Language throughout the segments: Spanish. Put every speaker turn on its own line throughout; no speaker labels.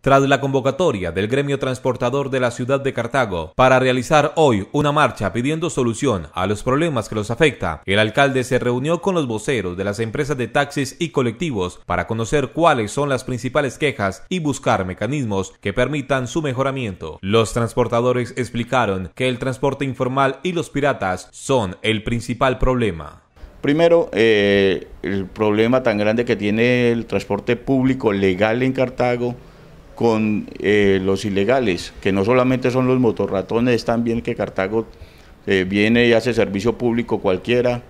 tras la convocatoria del gremio transportador de la ciudad de Cartago para realizar hoy una marcha pidiendo solución a los problemas que los afecta, el alcalde se reunió con los voceros de las empresas de taxis y colectivos para conocer cuáles son las principales quejas y buscar mecanismos que permitan su mejoramiento. Los transportadores explicaron que el transporte informal y los piratas son el principal problema.
Primero, eh, el problema tan grande que tiene el transporte público legal en Cartago con eh, los ilegales, que no solamente son los motorratones, también que Cartago eh, viene y hace servicio público cualquiera,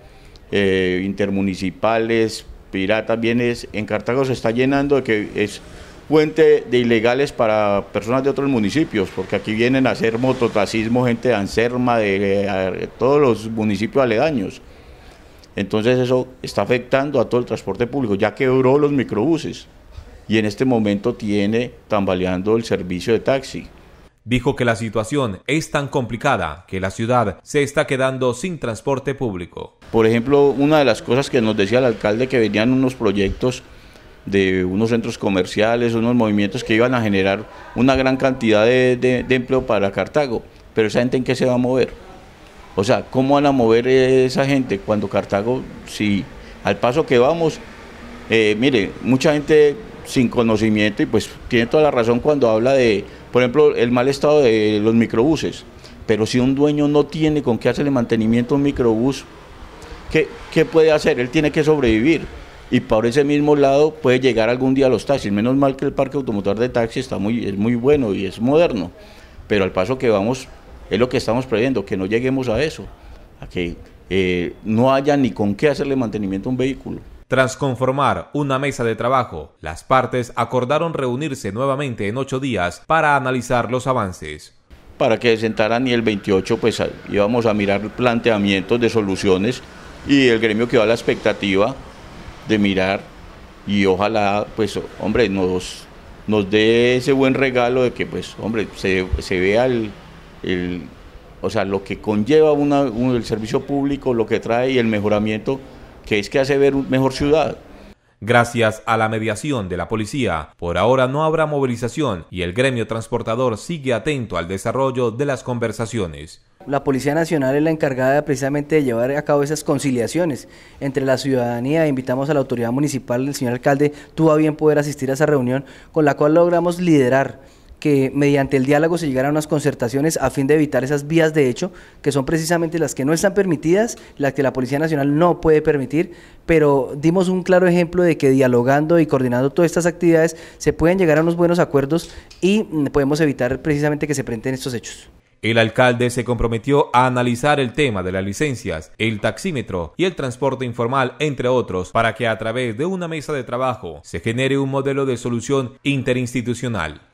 eh, intermunicipales, piratas, bienes. En Cartago se está llenando de que es fuente de ilegales para personas de otros municipios, porque aquí vienen a hacer mototracismo, gente de Anserma, de, de todos los municipios aledaños. Entonces eso está afectando a todo el transporte público, ya quebró los microbuses y en este momento tiene
tambaleando el servicio de taxi. Dijo que la situación es tan complicada que la ciudad se está quedando sin transporte público.
Por ejemplo, una de las cosas que nos decía el alcalde que venían unos proyectos de unos centros comerciales, unos movimientos que iban a generar una gran cantidad de, empleo para Cartago. Pero esa gente en qué se va a mover? O sea, ¿cómo van a mover esa gente cuando Cartago, si al paso que vamos, eh, mire, mucha gente sin conocimiento y pues tiene toda la razón cuando habla de, por ejemplo, el mal estado de los microbuses. Pero si un dueño no tiene con qué hacerle mantenimiento a un microbús, ¿qué, puede hacer? Él tiene que sobrevivir. Y por ese mismo lado puede llegar algún día a los taxis. Menos mal que el parque automotor de taxis está muy, es muy bueno y es moderno. Pero al paso que vamos, es lo que estamos previendo, que no lleguemos a eso, a que eh, no haya ni con qué hacerle mantenimiento a
un vehículo. Tras conformar una mesa de trabajo, las partes acordaron reunirse nuevamente en ocho días para analizar los avances.
Para que sentaran y el 28 pues íbamos a mirar planteamientos de soluciones y el gremio quedó a la expectativa de mirar y ojalá pues hombre nos, nos dé ese buen regalo de que pues hombre se, se vea el, o sea lo que conlleva una, el servicio público, lo que trae y el mejoramiento que es que hace ver una mejor ciudad.
Gracias a la mediación de la policía, por ahora no habrá movilización y el gremio transportador sigue atento al desarrollo de las conversaciones.
La Policía Nacional es la encargada precisamente de llevar a cabo esas conciliaciones entre la ciudadanía. Invitamos a la autoridad municipal, el señor alcalde, tuvo a bien poder asistir a esa reunión con la cual logramos liderar que mediante el diálogo se llegaran a unas concertaciones a fin de evitar esas vías de hecho, que son precisamente las que no están permitidas, las que la Policía Nacional no puede permitir, pero dimos un claro ejemplo de que dialogando y coordinando todas estas actividades se pueden llegar a unos buenos acuerdos y mm, podemos evitar precisamente que se presenten estos hechos.
El alcalde se comprometió a analizar el tema de las licencias, el taxímetro y el transporte informal, entre otros, para que a través de una mesa de trabajo se genere un modelo de solución interinstitucional.